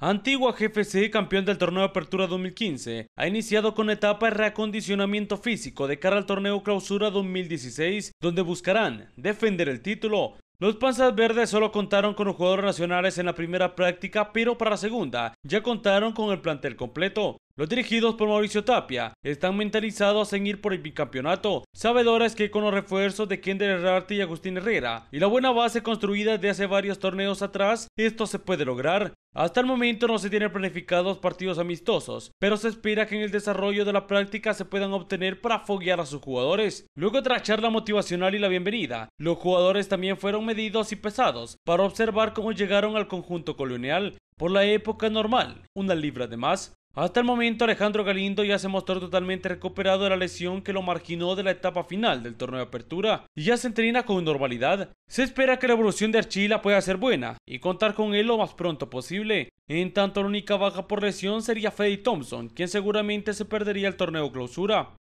Antigua GFC, campeón del torneo Apertura 2015, ha iniciado con etapa de reacondicionamiento físico de cara al torneo Clausura 2016, donde buscarán defender el título. Los Panzas Verdes solo contaron con los jugadores nacionales en la primera práctica, pero para la segunda ya contaron con el plantel completo. Los dirigidos por Mauricio Tapia están mentalizados en ir por el bicampeonato, sabedores que con los refuerzos de Kendall Rarte y Agustín Herrera y la buena base construida de hace varios torneos atrás, esto se puede lograr. Hasta el momento no se tienen planificados partidos amistosos, pero se espera que en el desarrollo de la práctica se puedan obtener para foguear a sus jugadores. Luego de la charla motivacional y la bienvenida, los jugadores también fueron medidos y pesados para observar cómo llegaron al conjunto colonial por la época normal, una libra de más. Hasta el momento Alejandro Galindo ya se mostró totalmente recuperado de la lesión que lo marginó de la etapa final del torneo de apertura y ya se entrena con normalidad. Se espera que la evolución de Archila pueda ser buena y contar con él lo más pronto posible. En tanto la única baja por lesión sería Freddy Thompson, quien seguramente se perdería el torneo clausura.